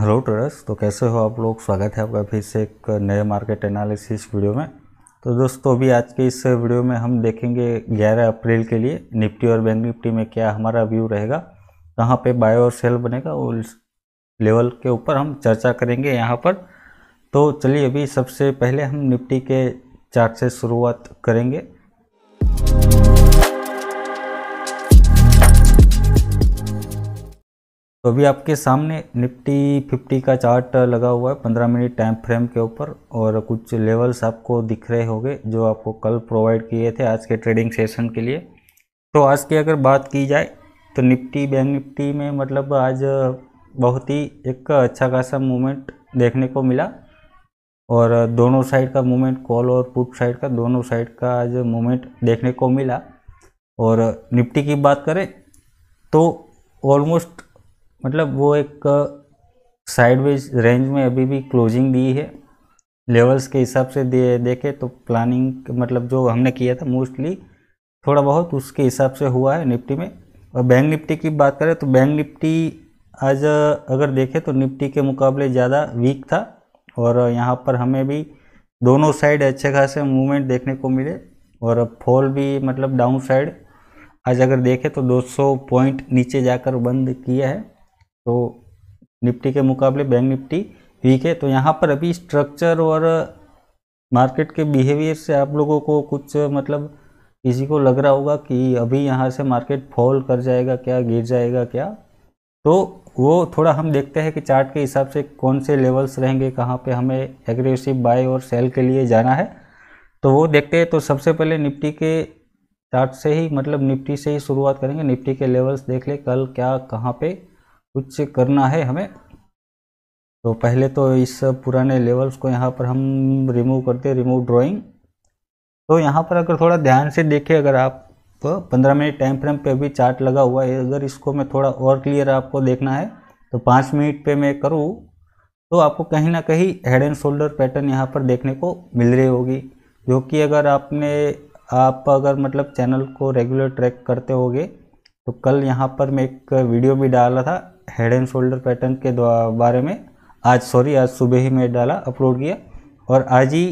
hello traders तो कैसे हो आप लोग स्वागत है आपका फिर से एक नए मार्केट एनालिसिस वीडियो में तो दोस्तों अभी आज के इस वीडियो में हम देखेंगे 11 अप्रैल के लिए निफ्टी और बैंक निफ्टी में क्या हमारा व्यू रहेगा कहाँ पे बाय और सेल बनेगा वो लेवल के ऊपर हम चर्चा करेंगे यहाँ पर तो चलिए अभी सबसे पहले हम निफ्टी के चार्ट से शुरुआत करेंगे तो अभी आपके सामने निफ्टी फिफ्टी का चार्ट लगा हुआ है पंद्रह मिनट टाइम फ्रेम के ऊपर और कुछ लेवल्स आपको दिख रहे होंगे जो आपको कल प्रोवाइड किए थे आज के ट्रेडिंग सेशन के लिए तो आज की अगर बात की जाए तो निफ्टी बैंक निफ्टी में मतलब आज बहुत ही एक अच्छा खासा मूवमेंट देखने को मिला और दोनों साइड का मूवमेंट कॉल और पुट साइड का दोनों साइड का आज मूवमेंट देखने को मिला और निफ्टी की बात करें तो ऑलमोस्ट मतलब वो एक साइडवेज रेंज में अभी भी क्लोजिंग दी है लेवल्स के हिसाब से दे देखे तो प्लानिंग मतलब जो हमने किया था मोस्टली थोड़ा बहुत उसके हिसाब से हुआ है निफ्टी में और बैंक निफ्टी की बात करें तो बैंक निफ्टी आज अगर देखें तो निफ्टी के मुकाबले ज़्यादा वीक था और यहाँ पर हमें भी दोनों साइड अच्छे खासे मूवमेंट देखने को मिले और फॉल भी मतलब डाउन साइड आज अगर देखें तो 200 पॉइंट नीचे जाकर बंद किया है तो निफ्टी के मुकाबले बैंक निफ्टी वीक है तो यहाँ पर अभी स्ट्रक्चर और मार्केट के बिहेवियर से आप लोगों को कुछ मतलब किसी को लग रहा होगा कि अभी यहाँ से मार्केट फॉल कर जाएगा क्या गिर जाएगा क्या तो वो थोड़ा हम देखते हैं कि चार्ट के हिसाब से कौन से लेवल्स रहेंगे कहाँ पे हमें एग्रेसिव बाय और सेल के लिए जाना है तो वो देखते हैं तो सबसे पहले निफ्टी के चार्ट से ही मतलब निफ्टी से ही शुरुआत करेंगे निफ्टी के लेवल्स देख ले कल क्या कहाँ पे कुछ करना है हमें तो पहले तो इस पुराने लेवल्स को यहाँ पर हम रिमूव करते रिमूव ड्राइंग तो यहाँ पर अगर थोड़ा ध्यान से देखें अगर आप तो पंद्रह मिनट टाइम फ्रेम पे भी चार्ट लगा हुआ है अगर इसको मैं थोड़ा और क्लियर आपको देखना है तो पाँच मिनट पे मैं करूँ तो आपको कहीं ना कहीं हेड एंड शोल्डर पैटर्न यहाँ पर देखने को मिल रही होगी जो कि अगर आपने आप अगर मतलब चैनल को रेगुलर ट्रैक करते होगे तो कल यहाँ पर मैं एक वीडियो भी डाला था हेड एंड शोल्डर पैटर्न के बारे में आज सॉरी आज सुबह ही मैं डाला अपलोड किया और आज ही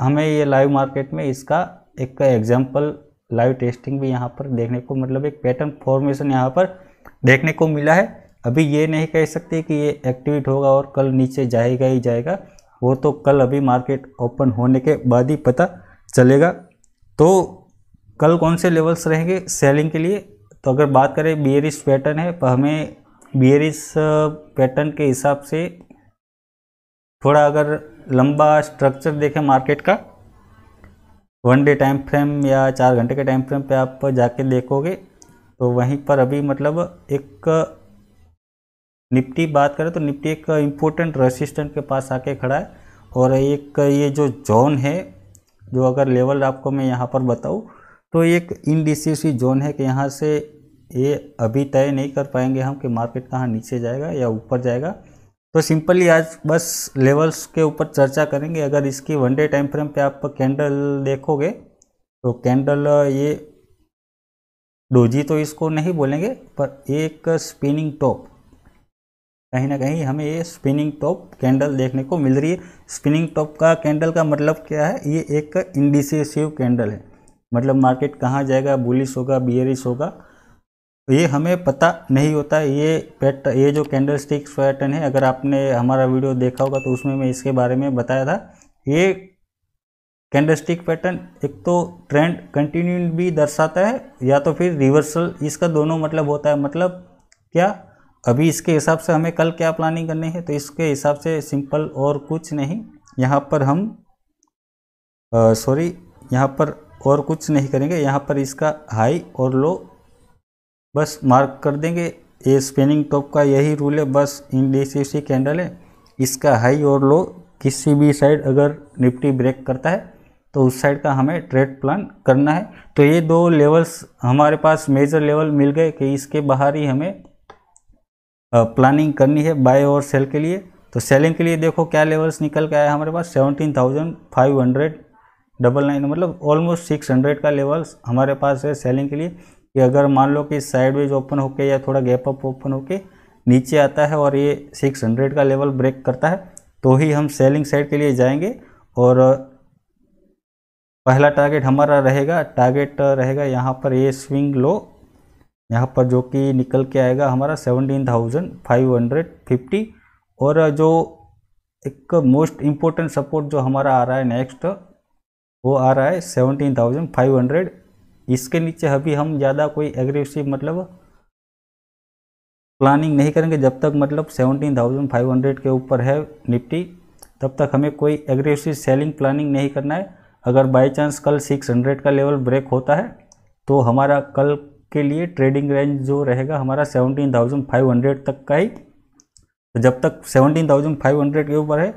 हमें ये लाइव मार्केट में इसका एक एग्जाम्पल लाइव टेस्टिंग भी यहाँ पर देखने को मतलब एक पैटर्न फॉर्मेशन यहाँ पर देखने को मिला है अभी ये नहीं कह सकते कि ये एक्टिवेट होगा और कल नीचे जाएगा ही जाएगा वो तो कल अभी मार्केट ओपन होने के बाद ही पता चलेगा तो कल कौन से लेवल्स रहेंगे सेलिंग के लिए तो अगर बात करें बियरिश पैटर्न है तो हमें बियरिस पैटर्न uh, के हिसाब से थोड़ा अगर लंबा स्ट्रक्चर देखें मार्केट का वन डे टाइम फ्रेम या चार घंटे के टाइम फ्रेम पे आप जाके देखोगे तो वहीं पर अभी मतलब एक uh, निफ्टी बात करें तो निफ्टी एक इम्पोर्टेंट रेसिस्टेंट के पास आके खड़ा है और एक ये जो जोन है जो अगर लेवल आपको मैं यहाँ पर बताऊँ तो एक इनडिसिसिव जोन है कि यहाँ से ये अभी तय नहीं कर पाएंगे हम कि मार्केट कहाँ नीचे जाएगा या ऊपर जाएगा तो सिंपली आज बस लेवल्स के ऊपर चर्चा करेंगे अगर इसकी वन डे टाइम फ्रेम पे आप कैंडल देखोगे तो कैंडल ये डोजी तो इसको नहीं बोलेंगे पर एक स्पिनिंग टॉप कहीं ना कहीं हमें ये स्पिनिंग टॉप कैंडल देखने को मिल रही है स्पिनिंग टॉप का कैंडल का मतलब क्या है ये एक इंडिसेसिव कैंडल है मतलब मार्केट कहाँ जाएगा बुलिस होगा बियरिस होगा तो ये हमें पता नहीं होता है ये पैट ये जो कैंडल स्टिक्स पैटर्न है अगर आपने हमारा वीडियो देखा होगा तो उसमें मैं इसके बारे में बताया था ये कैंडल स्टिक पैटर्न एक तो ट्रेंड कंटिन्यू भी दर्शाता है या तो फिर रिवर्सल इसका दोनों मतलब होता है मतलब क्या अभी इसके हिसाब से हमें कल क्या प्लानिंग करनी है तो इसके हिसाब से सिंपल और कुछ नहीं यहाँ पर हम सॉरी यहाँ पर और कुछ नहीं करेंगे यहाँ पर इसका हाई और लो बस मार्क कर देंगे ये स्पिनिंग टॉप का यही रूल है बस इंडिसिसी कैंडल है इसका हाई और लो किसी भी साइड अगर निफ्टी ब्रेक करता है तो उस साइड का हमें ट्रेड प्लान करना है तो ये दो लेवल्स हमारे पास मेजर लेवल मिल गए कि इसके बाहर ही हमें प्लानिंग करनी है बाय और सेल के लिए तो सेलिंग के लिए देखो क्या लेवल्स निकल के आया हमारे पास seventeen thousand five hundred double nine मतलब ऑलमोस्ट सिक्स हंड्रेड का लेवल्स हमारे पास है सेलिंग के लिए कि अगर मान लो कि साइडवेज ओपन होके या थोड़ा गैप अप ओपन होके नीचे आता है और ये 600 का लेवल ब्रेक करता है तो ही हम सेलिंग साइड के लिए जाएंगे और पहला टारगेट हमारा रहेगा टारगेट रहेगा यहाँ पर ये स्विंग लो यहाँ पर जो कि निकल के आएगा हमारा seventeen thousand five hundred fifty और जो एक मोस्ट इम्पोर्टेंट सपोर्ट जो हमारा आ रहा है नेक्स्ट वो आ रहा है सेवनटीन थाउजेंड फाइव हंड्रेड इसके नीचे अभी हम ज़्यादा कोई एग्रेसिव मतलब प्लानिंग नहीं करेंगे जब तक मतलब सेवनटीन थाउजेंड फाइव हंड्रेड के ऊपर है निफ्टी तब तक हमें कोई एग्रेसिव सेलिंग प्लानिंग नहीं करना है अगर बाय चांस कल सिक्स हंड्रेड का लेवल ब्रेक होता है तो हमारा कल के लिए ट्रेडिंग रेंज जो रहेगा हमारा सेवनटीन थाउजेंड फाइव हंड्रेड तक का ही तो जब तक सेवनटीन थाउजेंड फाइव हंड्रेड के ऊपर है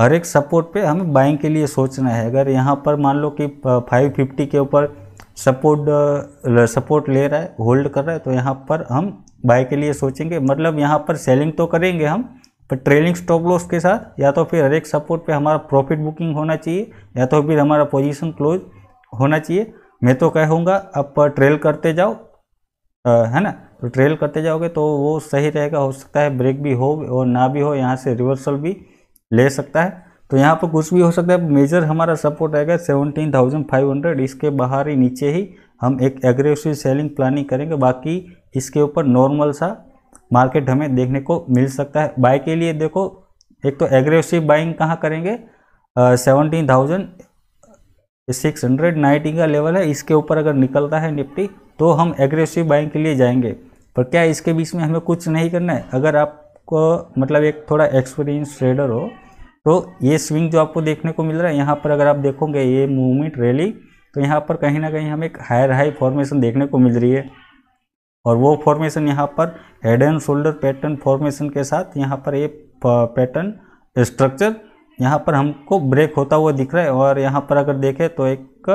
हर एक सपोर्ट पे हमें बाइंग के लिए सोचना है अगर यहाँ पर मान लो कि फाइव फिफ्टी के ऊपर सपोर्ट सपोर्ट ले रहा है होल्ड कर रहा है तो यहाँ पर हम बाय के लिए सोचेंगे मतलब यहाँ पर सेलिंग तो करेंगे हम पर ट्रेलिंग स्टॉप लॉस के साथ या तो फिर हर एक सपोर्ट पे हमारा प्रॉफिट बुकिंग होना चाहिए या तो फिर हमारा पोजीशन क्लोज होना चाहिए मैं तो कहूँगा आप ट्रेल करते जाओ आ, है ना तो ट्रेल करते जाओगे तो वो सही रहेगा हो सकता है ब्रेक भी हो और ना भी हो यहाँ से रिवर्सल भी ले सकता है तो यहाँ पर कुछ भी हो सकता है मेजर हमारा सपोर्ट आएगा सेवनटीन थाउजेंड फाइव हंड्रेड इसके बाहर ही नीचे ही हम एक एग्रेसिव सेलिंग प्लानिंग करेंगे बाकी इसके ऊपर नॉर्मल सा मार्केट हमें देखने को मिल सकता है बाय के लिए देखो एक तो एग्रेसिव बाइंग कहाँ करेंगे seventeen thousand six hundred ninety का लेवल है इसके ऊपर अगर निकलता है निफ्टी तो हम एग्रेसिव बाइंग के लिए जाएंगे पर क्या इसके बीच में हमें कुछ नहीं करना है अगर आपको मतलब एक थोड़ा एक्सपीरियंस ट्रेडर हो तो ये स्विंग जो आपको देखने को मिल रहा है यहाँ पर अगर आप देखोगे ये मूवमेंट रैली तो यहाँ पर कहीं ना कहीं हमें एक हायर हाई फॉर्मेशन देखने को मिल रही है और वो फॉर्मेशन यहाँ पर head and shoulder pattern formation के साथ यहाँ पर ये पैटर्न स्ट्रक्चर यहाँ पर हमको ब्रेक होता हुआ दिख रहा है और यहाँ पर अगर देखें तो एक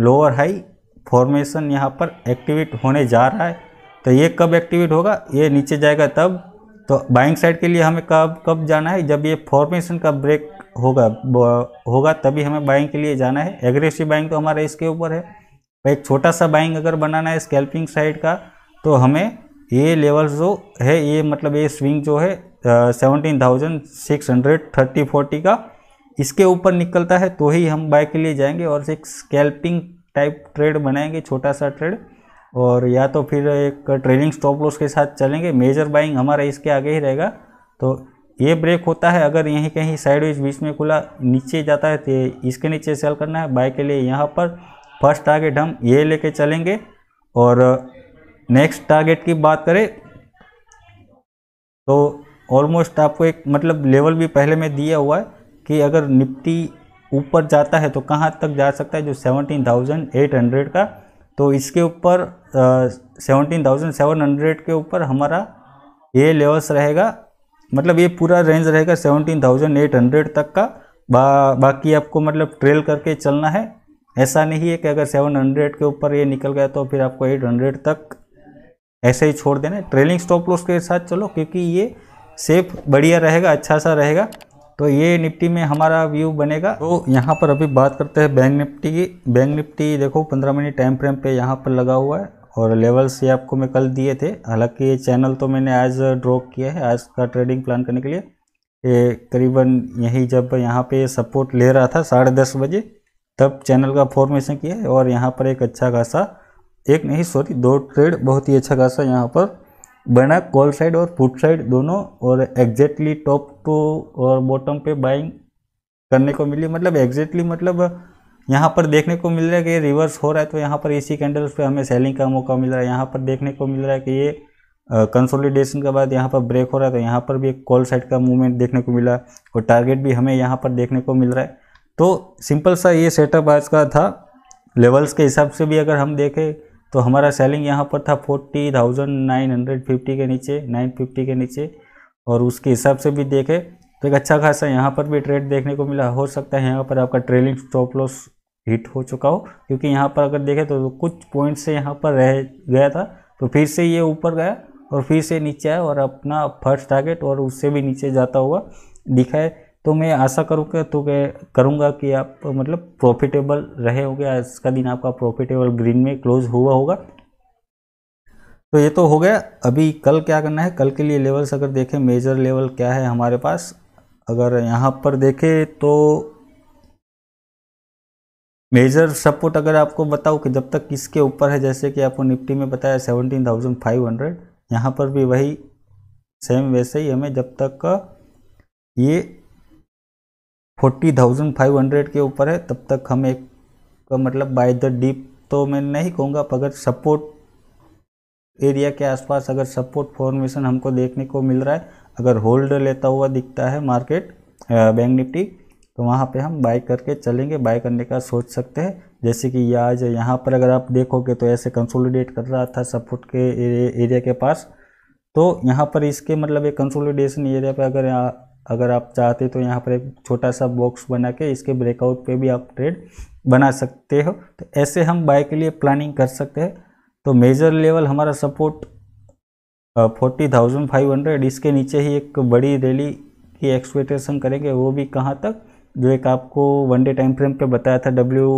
लोअर हाई फॉर्मेशन यहाँ पर एक्टिवेट होने जा रहा है तो ये कब एक्टिवेट होगा ये नीचे जाएगा तब तो बाइंग साइड के लिए हमें कब कब जाना है जब ये फॉर्मेशन का ब्रेक होगा होगा तभी हमें बाइंग के लिए जाना है एग्रेसिव बाइंग तो हमारा इसके ऊपर है एक छोटा सा बाइंग अगर बनाना है स्कैल्पिंग साइड का तो हमें ये लेवल जो है ये मतलब ये स्विंग जो है seventeen thousand six hundred thirty forty का इसके ऊपर निकलता है तो ही हम बाइक के लिए जाएंगे और एक स्कैल्पिंग टाइप ट्रेड बनाएंगे छोटा सा ट्रेड और या तो फिर एक ट्रेलिंग स्टॉप लॉस के साथ चलेंगे मेजर बाइंग हमारा इसके आगे ही रहेगा तो ये ब्रेक होता है अगर यहीं कहीं साइडवेज बीच में खुला नीचे जाता है तो इसके नीचे सेल करना है बाय के लिए यहाँ पर फर्स्ट टारगेट हम ये लेके चलेंगे और नेक्स्ट टारगेट की बात करें तो ऑलमोस्ट आपको एक मतलब लेवल भी पहले में दिया हुआ है कि अगर निफ्टी ऊपर जाता है तो कहाँ तक जा सकता है जो हंड्रेड का तो इसके ऊपर सेवनटीन थाउजेंड सेवन हंड्रेड के ऊपर हमारा ये लेवल्स रहेगा मतलब ये पूरा रेंज रहेगा सेवनटीन थाउजेंड एट हंड्रेड तक का बा, बाकी आपको मतलब ट्रेल करके चलना है ऐसा नहीं है कि अगर सेवन हंड्रेड के ऊपर ये निकल गया तो फिर आपको एट हंड्रेड तक ऐसे ही छोड़ देना ट्रेलिंग स्टॉप लॉस के साथ चलो क्योंकि ये सेफ बढ़िया रहेगा अच्छा सा रहेगा तो ये निफ्टी में हमारा व्यू बनेगा तो यहाँ पर अभी बात करते हैं बैंक निफ्टी की बैंक निफ्टी देखो पंद्रह मिनट टाइम फ्रेम पे यहाँ पर लगा हुआ है और लेवल्स ये आपको मैं कल दिए थे हालांकि ये चैनल तो मैंने आज ड्रॉ किया है आज का ट्रेडिंग प्लान करने के लिए ये करीबन यही जब यहाँ पे सपोर्ट ले रहा था साढ़े दस बजे तब चैनल का फॉर्मेशन किया है और यहाँ पर एक अच्छा खासा एक नहीं सॉरी दो ट्रेड बहुत ही अच्छा खासा यहाँ पर बना कॉल साइड और पुट साइड दोनों और एग्जैक्टली टॉप टू और बॉटम पर बाइंग करने को मिली मतलब एग्जैक्टली मतलब यहाँ पर देखने को मिल रहा है कि रिवर्स हो रहा है तो यहाँ पर इसी कैंडल्स पे हमें सेलिंग का मौका मिल रहा है यहाँ पर देखने को मिल रहा है कि ये कंसोलिडेशन के बाद यहाँ पर ब्रेक हो रहा है तो यहाँ पर भी एक कॉल साइड का मूवमेंट देखने को मिला और टारगेट भी हमें यहाँ पर देखने को मिल रहा है तो सिंपल सा ये सेटअप आज का था लेवल्स के हिसाब से भी अगर हम देखें तो हमारा सेलिंग यहाँ पर था forty thousand nine hundred fifty के नीचे नाइन फिफ्टी के नीचे और उसके हिसाब से भी देखें तो एक अच्छा खासा यहाँ पर भी ट्रेड देखने को मिला हो सकता है यहाँ पर आपका ट्रेलिंग स्टॉप लॉस हिट हो चुका हो क्योंकि यहाँ पर अगर देखें तो कुछ पॉइंट से यहाँ पर रह गया था तो फिर से ये ऊपर गया और फिर से नीचे आया और अपना फर्स्ट टारगेट और उससे भी नीचे जाता हुआ दिखाए तो मैं आशा करूँगा तो करूँगा कि आप मतलब प्रॉफिटेबल रहे होंगे आज का दिन आपका प्रॉफिटेबल ग्रीन में क्लोज हुआ होगा तो ये तो हो गया अभी कल क्या करना है कल के लिए लेवल्स अगर देखें मेजर लेवल क्या है हमारे पास अगर यहाँ पर देखें तो मेजर सपोर्ट अगर आपको बताऊँ कि जब तक किसके ऊपर है जैसे कि आपको निफ्टी में बताया सेवनटीन थाउजेंड फाइव हंड्रेड यहाँ पर भी वही सेम वैसे ही हमें जब तक ये फोर्टी थाउजेंड फाइव हंड्रेड के ऊपर है तब तक हम एक मतलब बाय द डीप तो मैं नहीं कहूँगा अगर सपोर्ट एरिया के आसपास अगर सपोर्ट फॉर्मेशन हमको देखने को मिल रहा है अगर होल्ड लेता हुआ दिखता है मार्केट बैंक निफ्टी तो वहाँ पे हम बाय करके चलेंगे बाय करने का सोच सकते हैं जैसे कि यह आज यहाँ पर अगर आप देखोगे तो ऐसे कंसोलिडेट कर रहा था सपोर्ट के एरिया के पास तो यहाँ पर इसके मतलब एक कंसोलिडेशन एरिया पर अगर अगर आप चाहते तो यहाँ पर एक छोटा सा बॉक्स बना के इसके ब्रेकआउट पर भी आप ट्रेड बना सकते हो तो ऐसे हम बाय के लिए प्लानिंग कर सकते हैं तो मेजर लेवल हमारा support forty thousand five hundred इसके नीचे ही एक बड़ी रैली की एक्सपेक्टेशन करेंगे वो भी कहाँ तक जो एक आपको वन डे टाइम फ्रेम पे बताया था डब्ल्यू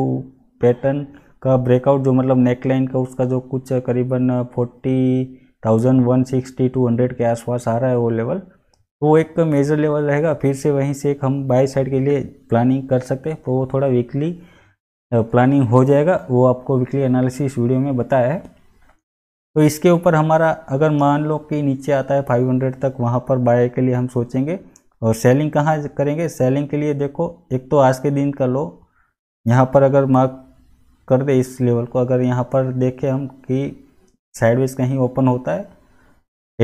पैटर्न का ब्रेकआउट जो मतलब नेकलाइन का उसका जो कुछ करीबन forty thousand one sixty two hundred के आसपास आ रहा है वो लेवल तो एक मेजर लेवल रहेगा फिर से वहीं से एक हम बाई साइड के लिए प्लानिंग कर सकते हैं तो वो थोड़ा वीकली प्लानिंग हो जाएगा वो आपको वीकली एनालिसिस वीडियो में बताया है तो इसके ऊपर हमारा अगर मान लो कि नीचे आता है 500 तक वहाँ पर बाय के लिए हम सोचेंगे और सेलिंग कहाँ करेंगे सेलिंग के लिए देखो एक तो आज के दिन का लो यहाँ पर अगर मार्क कर दे इस लेवल को अगर यहाँ पर देखें हम कि साइडवेज कहीं ओपन होता है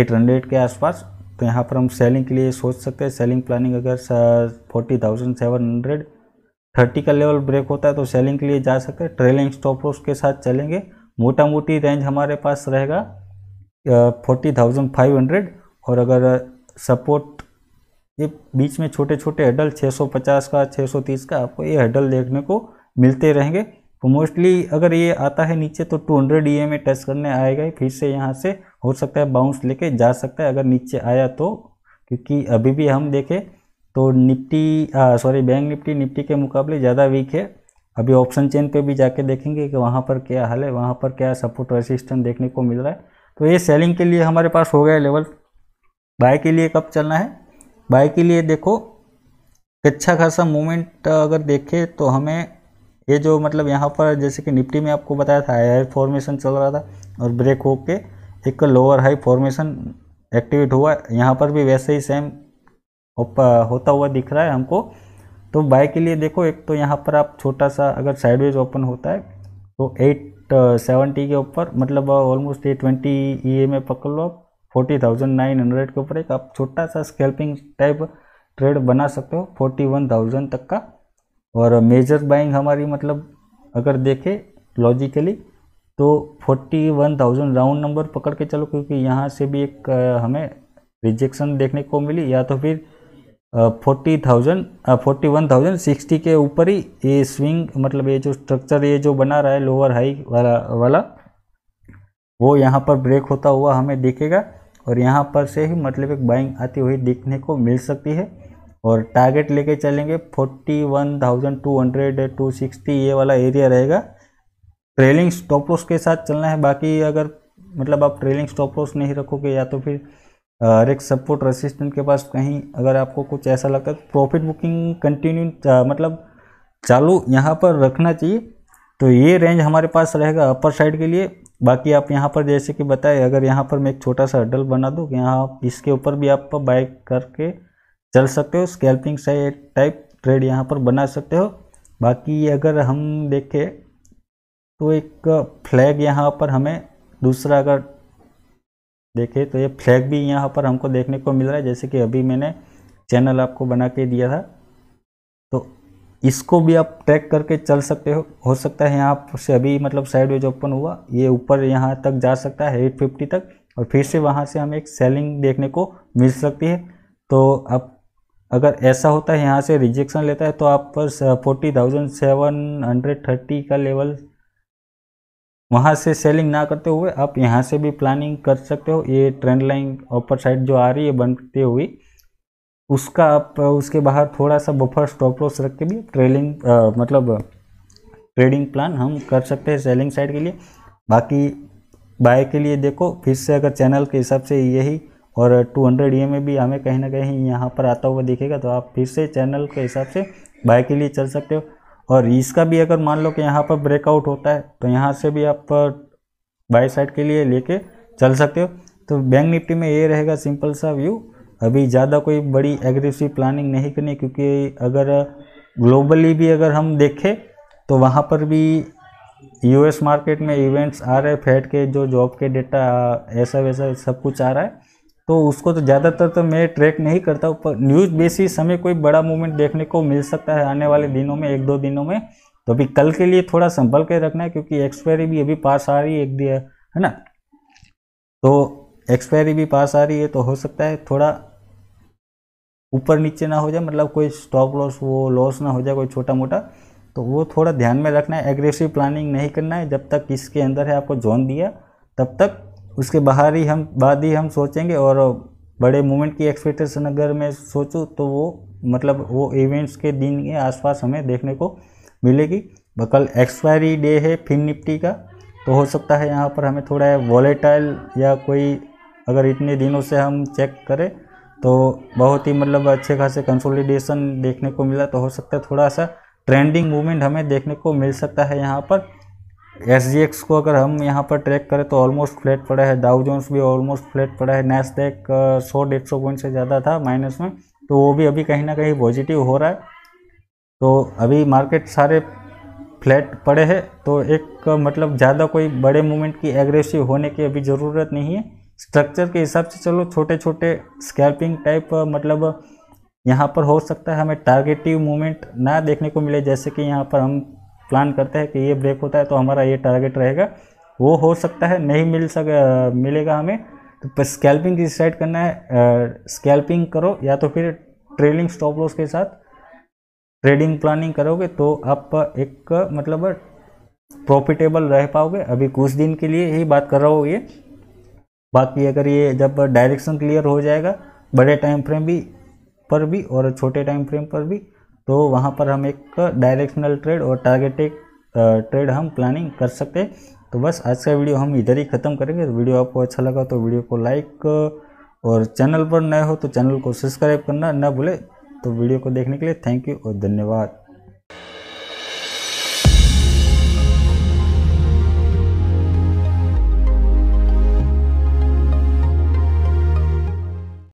एट हंड्रेड के आसपास तो यहाँ पर हम सेलिंग के लिए सोच सकते हैं सेलिंग प्लानिंग अगर forty thousand seven hundred thirty का लेवल ब्रेक होता है तो सेलिंग के लिए जा सकते हैं ट्रेलिंग स्टॉप लॉस के साथ चलेंगे मोटा मोटी रेंज हमारे पास रहेगा फोर्टी थाउजेंड फाइव हंड्रेड और अगर सपोर्ट ये बीच में छोटे छोटे हडल 650 का 630 का आपको ये हडल देखने को मिलते रहेंगे तो मोस्टली अगर ये आता है नीचे तो 200 हंड्रेड ई टच करने आएगा फिर से यहाँ से हो सकता है बाउंस लेके जा सकता है अगर नीचे आया तो क्योंकि अभी भी हम देखें तो Nifty sorry bank Nifty Nifty के मुकाबले ज़्यादा वीक है अभी ऑप्शन चेन पे भी जाके देखेंगे कि वहाँ पर क्या हाल है वहाँ पर क्या सपोर्ट रेसिस्टेंट देखने को मिल रहा है तो ये सेलिंग के लिए हमारे पास हो गया लेवल बाय के लिए कब चलना है बाय के लिए देखो अच्छा खासा मूवमेंट अगर देखे तो हमें ये जो मतलब यहाँ पर जैसे कि निफ्टी में आपको बताया था हाई फॉर्मेशन चल रहा था और ब्रेक होके एक लोअर हाई फॉर्मेशन एक्टिवेट हुआ यहाँ पर भी वैसे ही सेम होता हुआ दिख रहा है हमको तो बाय के लिए देखो एक तो यहाँ पर आप छोटा सा अगर साइडवेज ओपन होता है तो एट सेवेंटी के ऊपर मतलब ऑलमोस्ट एट ट्वेंटी ई पकड़ लो आप फोर्टी थाउजेंड नाइन हंड्रेड के ऊपर एक आप छोटा सा स्केल्पिंग टाइप ट्रेड बना सकते हो फोर्टी वन थाउजेंड तक का और मेजर बाइंग हमारी मतलब अगर देखें लॉजिकली तो forty one thousand round number पकड़ के चलो क्योंकि यहाँ से भी एक हमें रिजेक्शन देखने को मिली या तो फिर forty thousand forty one thousand sixty के ऊपर ही ये स्विंग मतलब ये जो स्ट्रक्चर ये जो बना रहा है लोअर हाई वाला वाला वो यहाँ पर ब्रेक होता हुआ हमें दिखेगा और यहाँ पर से ही मतलब एक बाइंग आती हुई देखने को मिल सकती है और टारगेट लेके चलेंगे forty one thousand two hundred two sixty ये वाला एरिया रहेगा ट्रेलिंग स्टॉप लॉस के साथ चलना है बाकी अगर मतलब आप ट्रेलिंग स्टॉप लॉस नहीं रखोगे या तो फिर एक सपोर्ट रेसिस्टेंट के पास कहीं अगर आपको कुछ ऐसा लगता है प्रॉफिट बुकिंग कंटिन्यू मतलब चालू यहाँ पर रखना चाहिए तो ये रेंज हमारे पास रहेगा अपर साइड के लिए बाकी आप यहाँ पर जैसे कि बताए अगर यहाँ पर मैं एक छोटा सा हडल बना दूँ यहाँ इसके ऊपर भी आप बाइक करके चल सकते हो स्केल्पिंग से टाइप ट्रेड यहाँ पर बना सकते हो बाकी अगर हम देखें तो एक फ्लैग यहाँ पर हमें दूसरा अगर देखें तो ये फ्लैग भी यहाँ पर हमको देखने को मिल रहा है जैसे कि अभी मैंने चैनल आपको बना के दिया था तो इसको भी आप ट्रैक करके चल सकते हो हो सकता है यहाँ से अभी मतलब साइड वेज ओपन हुआ ये ऊपर यहाँ तक जा सकता है एट फिफ्टी तक और फिर से वहाँ से हमें एक सेलिंग देखने को मिल सकती है तो आप अगर ऐसा होता है यहाँ से रिजेक्शन लेता है तो आप पर forty thousand seven hundred thirty का लेवल वहाँ से सेलिंग ना करते हुए आप यहाँ से भी प्लानिंग कर सकते हो ये ट्रेंड लाइन अपर साइड जो आ रही है बनते हुई उसका आप उसके बाहर थोड़ा सा बफर स्टॉप लॉस रख के भी ट्रेलिंग आ, मतलब ट्रेडिंग प्लान हम कर सकते हैं सेलिंग साइड के लिए बाकी बाय के लिए देखो फिर से अगर चैनल के हिसाब से यही और 200 हंड्रेड ई में भी हमें कहीं ना कहीं यहाँ पर आता हुआ दिखेगा तो आप फिर से चैनल के हिसाब से बाय के लिए चल सकते हो और इसका भी अगर मान लो कि यहाँ पर ब्रेकआउट होता है तो यहाँ से भी आप बाय साइड के लिए लेके चल सकते हो तो बैंक निफ्टी में ये रहेगा सिंपल सा व्यू अभी ज़्यादा कोई बड़ी एग्रेसिव प्लानिंग नहीं करनी क्योंकि अगर ग्लोबली भी अगर हम देखें तो वहाँ पर भी यूएस मार्केट में इवेंट्स आ रहे फेड के जो जॉब के डेटा ऐसा वैसा सब कुछ आ रहा है तो उसको तो ज़्यादातर तो मैं ट्रैक नहीं करता पर न्यूज़ बेसिस हमें कोई बड़ा मूवमेंट देखने को मिल सकता है आने वाले दिनों में एक दो दिनों में तो अभी कल के लिए थोड़ा संभल के रखना है क्योंकि एक्सपायरी भी अभी पास आ रही है एक दिया है ना तो एक्सपायरी भी पास आ रही है तो हो सकता है थोड़ा ऊपर नीचे ना हो जाए मतलब कोई स्टॉप लॉस वो लॉस ना हो जाए कोई छोटा मोटा तो वो थोड़ा ध्यान में रखना है एग्रेसिव प्लानिंग नहीं करना है जब तक इसके अंदर है आपको जोन दिया तब तक उसके बाहर ही हम बाद ही हम सोचेंगे और बड़े मूवमेंट की एक्सपेक्टेशन अगर मैं सोचूँ तो वो मतलब वो इवेंट्स के दिन के आसपास हमें देखने को मिलेगी कल एक्सपायरी डे है फिन निफ्टी का तो हो सकता है यहाँ पर हमें थोड़ा वॉलेटाइल या कोई अगर इतने दिनों से हम चेक करें तो बहुत ही मतलब अच्छे खासे कंसोलिडेशन देखने को मिला तो हो सकता है थोड़ा सा ट्रेंडिंग मूवमेंट हमें देखने को मिल सकता है यहाँ पर एस को अगर हम यहाँ पर ट्रैक करें तो ऑलमोस्ट फ्लैट पड़ा है डाउ जोन्स भी ऑलमोस्ट फ्लैट पड़ा है नैसडेक सौ डेढ़ सौ पॉइंट से ज़्यादा था माइनस में तो वो भी अभी कहीं ना कहीं पॉजिटिव हो रहा है तो अभी मार्केट सारे फ्लैट पड़े हैं तो एक मतलब ज़्यादा कोई बड़े मूवमेंट की एग्रेसिव होने की अभी ज़रूरत नहीं है स्ट्रक्चर के हिसाब से चलो छोटे छोटे स्कैल्पिंग टाइप मतलब यहाँ पर हो सकता है हमें टारगेटिव मूवमेंट ना देखने को मिले जैसे कि यहाँ पर हम प्लान करते हैं कि ये ब्रेक होता है तो हमारा ये टारगेट रहेगा वो हो सकता है नहीं मिल सक मिलेगा हमें तो स्कैल्पिंग डिसाइड करना है स्कैल्पिंग करो या तो फिर ट्रेलिंग स्टॉप लॉस के साथ ट्रेडिंग प्लानिंग करोगे तो आप एक मतलब प्रॉफिटेबल रह पाओगे अभी कुछ दिन के लिए ही बात कर रहा हूँ ये बाकी अगर ये जब डायरेक्शन क्लियर हो जाएगा बड़े टाइम फ्रेम भी पर भी और छोटे टाइम फ्रेम पर भी तो वहाँ पर हम एक डायरेक्शनल ट्रेड और टारगेटेड ट्रेड हम प्लानिंग कर सकते तो बस आज का वीडियो हम इधर ही ख़त्म करेंगे वीडियो आपको अच्छा लगा तो वीडियो को लाइक और चैनल पर नए हो तो चैनल को सब्सक्राइब करना न भूले तो वीडियो को देखने के लिए थैंक यू और धन्यवाद